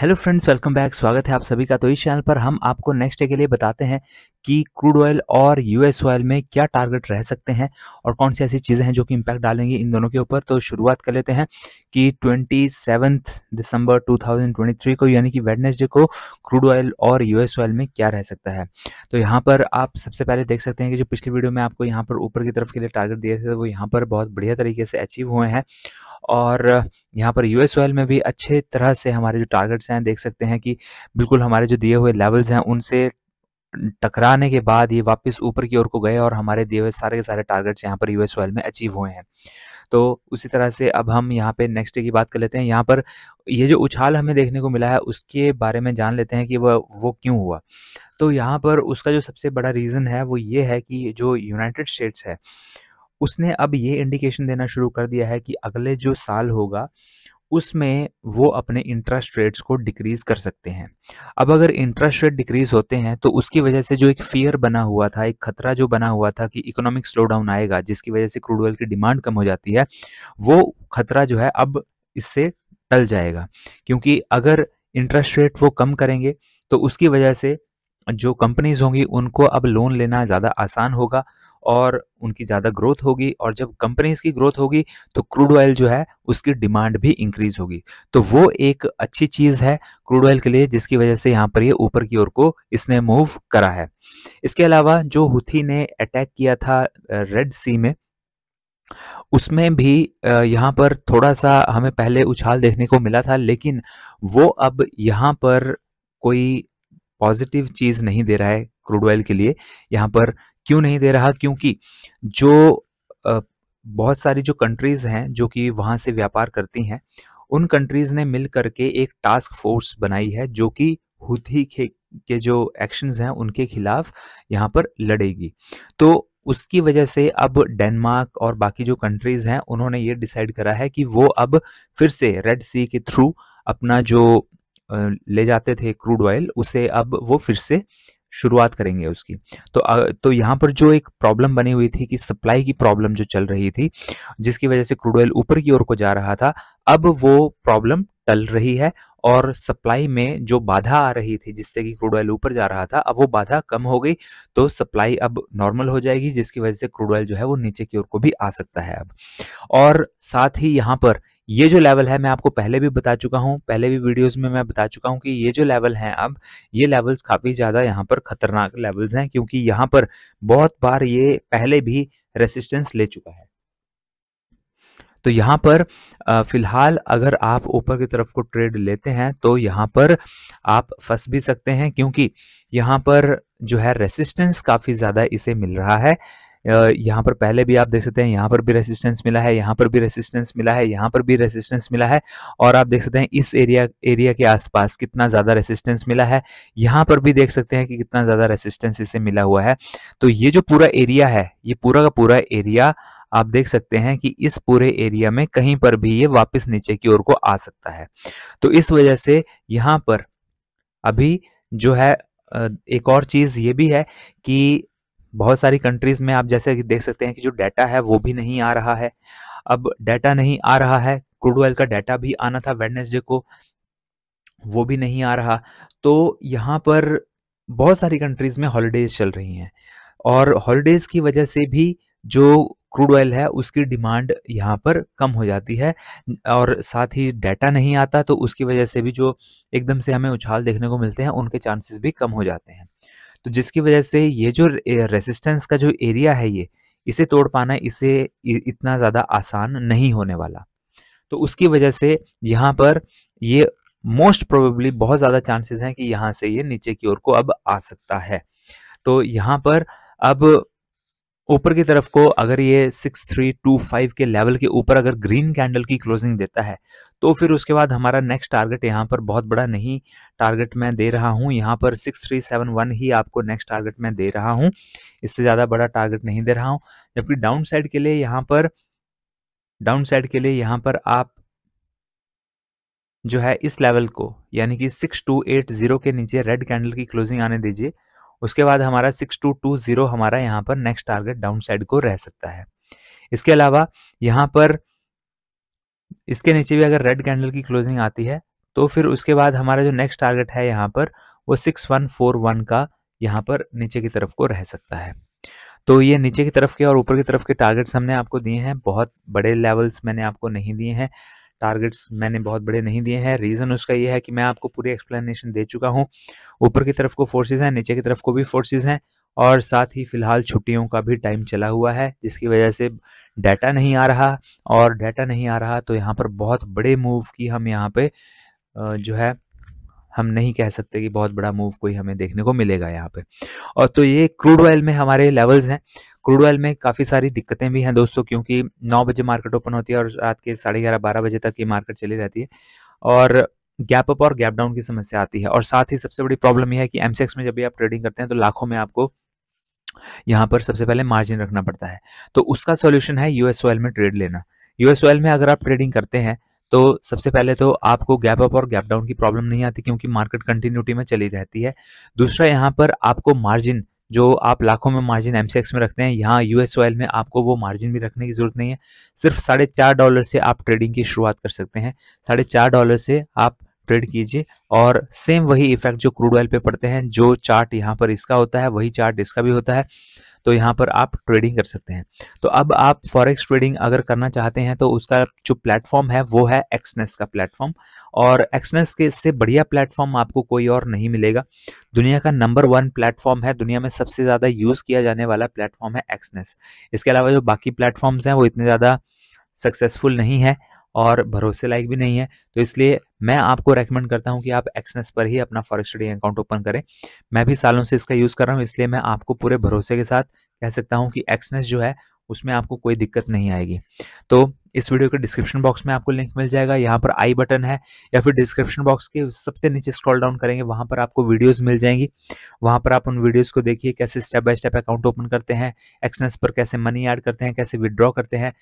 hello friends welcome back स्वागत है आप सभी का तो इस चैनल पर हम आपको नेक्स्ट डे के लिए बताते हैं कि क्रूड ऑयल और यूएस ऑयल में क्या टारगेट रह सकते हैं और कौन सी ऐसी चीज़ें हैं जो कि इम्पैक्ट डालेंगी इन दोनों के ऊपर तो शुरुआत कर लेते हैं कि ट्वेंटी दिसंबर 2023 को यानी कि वेडनेसडे को क्रूड ऑयल और यूएस ऑयल में क्या रह सकता है तो यहाँ पर आप सबसे पहले देख सकते हैं कि जो पिछली वीडियो में आपको यहाँ पर ऊपर की तरफ के लिए टारगेट दिए थे वो यहाँ पर बहुत बढ़िया तरीके से अचीव हुए हैं और यहाँ पर यूएस ऑयल में भी अच्छे तरह से हमारे जो टारगेट्स हैं देख सकते हैं कि बिल्कुल हमारे जो दिए हुए लेवल्स हैं उनसे टकराने के बाद ये वापस ऊपर की ओर को गए और हमारे दिए हुए सारे के सारे टारगेट्स यहाँ पर यूएस ऑयल में अचीव हुए हैं तो उसी तरह से अब हम यहाँ पे नेक्स्ट डे की बात कर लेते हैं यहाँ पर ये जो उछाल हमें देखने को मिला है उसके बारे में जान लेते हैं कि वह वो क्यों हुआ तो यहाँ पर उसका जो सबसे बड़ा रीज़न है वो ये है कि जो यूनाइटेड स्टेट्स है उसने अब ये इंडिकेशन देना शुरू कर दिया है कि अगले जो साल होगा उसमें वो अपने इंटरेस्ट रेट्स को डिक्रीज कर सकते हैं अब अगर इंटरेस्ट रेट डिक्रीज होते हैं तो उसकी वजह से जो एक फियर बना हुआ था एक खतरा जो बना हुआ था कि इकोनॉमिक स्लो डाउन आएगा जिसकी वजह से क्रूड ऑयल की डिमांड कम हो जाती है वो खतरा जो है अब इससे टल जाएगा क्योंकि अगर इंटरेस्ट रेट वो कम करेंगे तो उसकी वजह से जो कंपनीज होंगी उनको अब लोन लेना ज़्यादा आसान होगा और उनकी ज़्यादा ग्रोथ होगी और जब कंपनीज की ग्रोथ होगी तो क्रूड ऑयल जो है उसकी डिमांड भी इंक्रीज होगी तो वो एक अच्छी चीज़ है क्रूड ऑयल के लिए जिसकी वजह से यहाँ पर ये ऊपर की ओर को इसने मूव करा है इसके अलावा जो हुथी ने अटैक किया था रेड सी में उसमें भी यहाँ पर थोड़ा सा हमें पहले उछाल देखने को मिला था लेकिन वो अब यहाँ पर कोई पॉजिटिव चीज़ नहीं दे रहा है क्रूड ऑयल के लिए यहाँ पर क्यों नहीं दे रहा क्योंकि जो बहुत सारी जो कंट्रीज़ हैं जो कि वहां से व्यापार करती हैं उन कंट्रीज़ ने मिल करके एक टास्क फोर्स बनाई है जो कि हुथी के, के जो एक्शंस हैं उनके खिलाफ यहाँ पर लड़ेगी तो उसकी वजह से अब डेनमार्क और बाकी जो कंट्रीज हैं उन्होंने ये डिसाइड करा है कि वो अब फिर से रेड सी के थ्रू अपना जो ले जाते थे क्रूड ऑयल उसे अब वो फिर से शुरुआत करेंगे उसकी तो तो यहाँ पर जो एक प्रॉब्लम बनी हुई थी कि सप्लाई की प्रॉब्लम जो चल रही थी जिसकी वजह से क्रूड ऑयल ऊपर की ओर को जा रहा था अब वो प्रॉब्लम टल रही है और सप्लाई में जो बाधा आ रही थी जिससे कि क्रूड ऑयल ऊपर जा रहा था अब वो बाधा कम हो गई तो सप्लाई अब नॉर्मल हो जाएगी जिसकी वजह से क्रूड ऑयल जो है वो नीचे की ओर को भी आ सकता है अब और साथ ही यहाँ पर ये जो लेवल है मैं आपको पहले भी बता चुका हूँ पहले भी वीडियोस में मैं बता चुका हूँ कि ये जो लेवल हैं अब ये लेवल्स काफ़ी ज़्यादा यहाँ पर खतरनाक लेवल्स हैं क्योंकि यहाँ पर बहुत बार ये पहले भी रेसिस्टेंस ले चुका है तो यहाँ पर फिलहाल अगर आप ऊपर की तरफ को ट्रेड लेते हैं तो यहाँ पर आप फंस भी सकते हैं क्योंकि यहाँ पर जो है रेसिस्टेंस काफ़ी ज़्यादा इसे मिल रहा है यहाँ पर पहले भी आप देख सकते हैं यहाँ पर भी रेसिस्टेंस मिला है यहाँ पर भी रेसिस्टेंस मिला है यहाँ पर भी रेसिस्टेंस मिला है और आप देख सकते हैं इस एरिया एरिया के आसपास कितना ज़्यादा रेसिस्टेंस मिला है यहाँ पर भी देख सकते हैं कि कितना ज़्यादा रेसिस्टेंस इसे मिला हुआ है तो ये जो पूरा एरिया है ये पूरा का पूरा एरिया आप देख सकते हैं कि इस पूरे एरिया में कहीं पर भी ये वापस नीचे की ओर को आ सकता है तो इस वजह से यहाँ पर अभी जो है एक और चीज़ ये भी है कि बहुत सारी कंट्रीज़ में आप जैसे कि देख सकते हैं कि जो डाटा है वो भी नहीं आ रहा है अब डाटा नहीं आ रहा है क्रूड ऑयल का डाटा भी आना था वेडनेसडे को वो भी नहीं आ रहा तो यहाँ पर बहुत सारी कंट्रीज़ में हॉलीडेज़ चल रही हैं और हॉलीडेज़ की वजह से भी जो क्रूड ऑयल है उसकी डिमांड यहाँ पर कम हो जाती है और साथ ही डाटा नहीं आता तो उसकी वजह से भी जो एकदम से हमें उछाल देखने को मिलते हैं उनके चांसेस भी कम हो जाते हैं तो जिसकी वजह से ये जो रेसिस्टेंस का जो एरिया है ये इसे तोड़ पाना इसे इतना ज़्यादा आसान नहीं होने वाला तो उसकी वजह से यहाँ पर ये मोस्ट प्रोबेबली बहुत ज़्यादा चांसेस हैं कि यहाँ से ये नीचे की ओर को अब आ सकता है तो यहाँ पर अब ऊपर की तरफ को अगर ये 6325 के लेवल के ऊपर अगर ग्रीन कैंडल की क्लोजिंग देता है तो फिर उसके बाद हमारा नेक्स्ट टारगेट यहाँ पर बहुत बड़ा नहीं टारगेट मैं दे रहा हूँ यहाँ पर सिक्स थ्री सेवन वन ही आपको नेक्स्ट टारगेट मैं दे रहा हूँ इससे ज़्यादा बड़ा टारगेट नहीं दे रहा हूँ जबकि डाउन साइड के लिए यहाँ पर डाउन साइड के लिए यहाँ पर आप जो है इस लेवल को यानी कि सिक्स टू एट ज़ीरो के नीचे रेड कैंडल की क्लोजिंग आने दीजिए उसके बाद हमारा सिक्स टू टू ज़ीरो हमारा यहाँ पर नेक्स्ट टारगेट डाउन साइड को रह सकता है इसके अलावा यहाँ पर इसके नीचे भी अगर रेड कैंडल की क्लोजिंग आती है तो फिर उसके बाद हमारा जो नेक्स्ट टारगेट है यहाँ पर वो सिक्स वन फोर वन का यहाँ पर नीचे की तरफ को रह सकता है तो ये नीचे की तरफ के और ऊपर की तरफ के टारगेट्स हमने आपको दिए हैं बहुत बड़े लेवल्स मैंने आपको नहीं दिए हैं टारगेट्स मैंने बहुत बड़े नहीं दिए हैं रीज़न उसका ये है कि मैं आपको पूरी एक्सप्लेनेशन दे चुका हूँ ऊपर की तरफ को फोर्सेज हैं नीचे की तरफ को भी फोर्सेज हैं और साथ ही फ़िलहाल छुट्टियों का भी टाइम चला हुआ है जिसकी वजह से डाटा नहीं आ रहा और डाटा नहीं आ रहा तो यहाँ पर बहुत बड़े मूव की हम यहाँ पे जो है हम नहीं कह सकते कि बहुत बड़ा मूव कोई हमें देखने को मिलेगा यहाँ पे और तो ये क्रूड ऑयल में हमारे लेवल्स हैं क्रूड ऑयल में काफ़ी सारी दिक्कतें भी हैं दोस्तों क्योंकि नौ बजे मार्केट ओपन होती है और रात के साढ़े ग्यारह बारह बजे तक ये मार्केट चली रहती है और गैप अप और गैप डाउन की समस्या आती है और साथ ही सबसे बड़ी प्रॉब्लम यह है कि एमसेक्स में जब भी आप ट्रेडिंग करते हैं तो लाखों में आपको यहाँ पर सबसे पहले मार्जिन रखना पड़ता है तो उसका सोल्यूशन है यूएस ऑयल में ट्रेड लेना यूएस ऑयल में अगर आप ट्रेडिंग करते हैं तो सबसे पहले तो आपको गैप अप और गैप डाउन की प्रॉब्लम नहीं आती क्योंकि मार्केट कंटिन्यूटी में चली रहती है दूसरा यहाँ पर आपको मार्जिन जो आप लाखों में मार्जिन एमसीएक्स में रखते हैं यहाँ यूएस ऑयल में आपको वो मार्जिन भी रखने की ज़रूरत नहीं है सिर्फ साढ़े चार डॉलर से आप ट्रेडिंग की शुरुआत कर सकते हैं साढ़े चार डॉलर से आप ट्रेड कीजिए और सेम वही इफेक्ट जो क्रूड ऑयल पे पड़ते हैं जो चार्ट यहाँ पर इसका होता है वही चार्ट इसका भी होता है तो यहाँ पर आप ट्रेडिंग कर सकते हैं तो अब आप फॉरेक्स ट्रेडिंग अगर करना चाहते हैं तो उसका जो प्लेटफॉर्म है वो है एक्सनेस का प्लेटफॉर्म और एक्सनेस के से बढ़िया प्लेटफॉर्म आपको कोई और नहीं मिलेगा दुनिया का नंबर वन प्लेटफॉर्म है दुनिया में सबसे ज़्यादा यूज़ किया जाने वाला प्लेटफॉर्म है एक्सनेस इसके अलावा जो बाकी प्लेटफॉर्म्स हैं वो इतने ज़्यादा सक्सेसफुल नहीं है और भरोसे लायक भी नहीं है तो इसलिए मैं आपको रेकमेंड करता हूं कि आप एक्सनेस पर ही अपना फॉरेक्स ट्रेडिंग अकाउंट ओपन करें मैं भी सालों से इसका यूज़ कर रहा हूं इसलिए मैं आपको पूरे भरोसे के साथ कह सकता हूं कि एक्सनेस जो है उसमें आपको कोई दिक्कत नहीं आएगी तो इस वीडियो के डिस्क्रिप्शन बॉक्स में आपको लिंक मिल जाएगा यहाँ पर आई बटन है या फिर डिस्क्रिप्शन बॉक्स के सबसे नीचे स्क्रॉल डाउन करेंगे वहाँ पर आपको वीडियोस मिल जाएंगी वहाँ पर आप उन वीडियोस को देखिए कैसे step by step account open करते हैं एक्सनेस पर कैसे मनी ऐड करते हैं कैसे विदड्रॉ करते हैं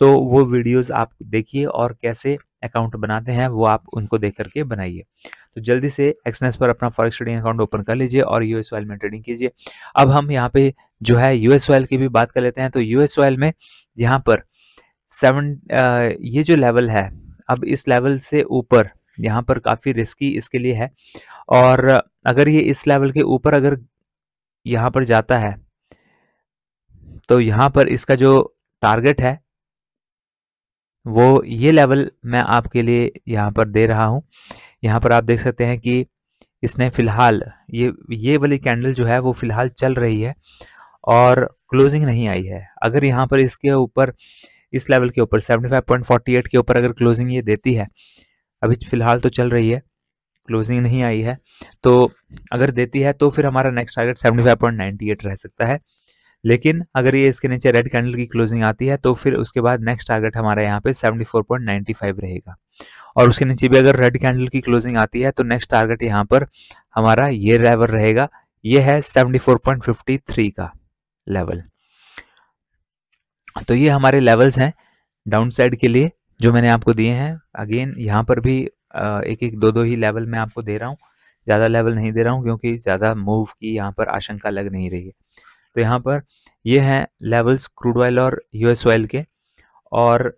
तो वो वीडियोस आप देखिए और कैसे अकाउंट बनाते हैं वो आप उनको देख करके बनाइए तो जल्दी से एक्सनेस पर अपना फॉरेक्स ट्रेडिंग अकाउंट ओपन कर लीजिए और यूएस ऑयल में ट्रेडिंग कीजिए अब हम यहाँ पे जो है यूएस ऑयल की भी बात कर लेते हैं तो यूएस ऑयल में यहाँ पर सेवन ये जो लेवल है अब इस लेवल से ऊपर यहाँ पर काफ़ी रिस्की इसके लिए है और अगर ये इस लेवल के ऊपर अगर यहाँ पर जाता है तो यहाँ पर इसका जो टारगेट है वो ये लेवल मैं आपके लिए यहाँ पर दे रहा हूँ यहाँ पर आप देख सकते हैं कि इसने फ़िलहाल ये ये वाली कैंडल जो है वो फ़िलहाल चल रही है और क्लोजिंग नहीं आई है अगर यहाँ पर इसके ऊपर इस लेवल के ऊपर 75.48 के ऊपर अगर क्लोजिंग ये देती है अभी फ़िलहाल तो चल रही है क्लोजिंग नहीं आई है तो अगर देती है तो फिर हमारा नेक्स्ट टारगेट 75.98 रह सकता है लेकिन अगर ये इसके नीचे रेड कैंडल की क्लोजिंग आती है तो फिर उसके बाद नेक्स्ट टारगेट हमारा यहाँ पे 74.95 रहेगा और उसके नीचे भी अगर रेड कैंडल की क्लोजिंग आती है तो नेक्स्ट टारगेट यहाँ पर हमारा ये लेवल रहेगा ये है 74.53 का लेवल तो ये हमारे लेवल्स हैं डाउन साइड के लिए जो मैंने आपको दिए हैं अगेन यहाँ पर भी एक एक दो दो ही लेवल मैं आपको दे रहा हूँ ज़्यादा लेवल नहीं दे रहा हूँ क्योंकि ज़्यादा मूव की यहाँ पर आशंका लग नहीं रही है तो यहाँ पर ये हैं लेवल्स क्रूड ऑयल और यूएस ऑयल के और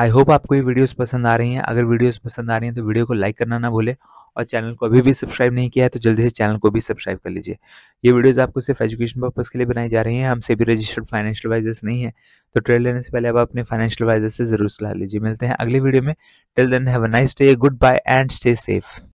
आई होप आपको ये वीडियोस पसंद आ रही हैं अगर वीडियोस पसंद आ रही हैं तो वीडियो को लाइक करना ना भूले और चैनल को अभी भी सब्सक्राइब नहीं किया है तो जल्दी से चैनल को भी सब्सक्राइब कर लीजिए ये वीडियोस आपको सिर्फ एजुकेशन पर्पज के लिए बनाई जा रही हैं हमसे भी रजिस्टर्ड फाइनेंशियल एडवाइजर्स नहीं है तो ट्रेड लेने से पहले आप अपने फाइनेंशियल एडवाइजर से जरूर सलाह लीजिए मिलते हैं अगले वीडियो में till then have a nice day good bye and stay safe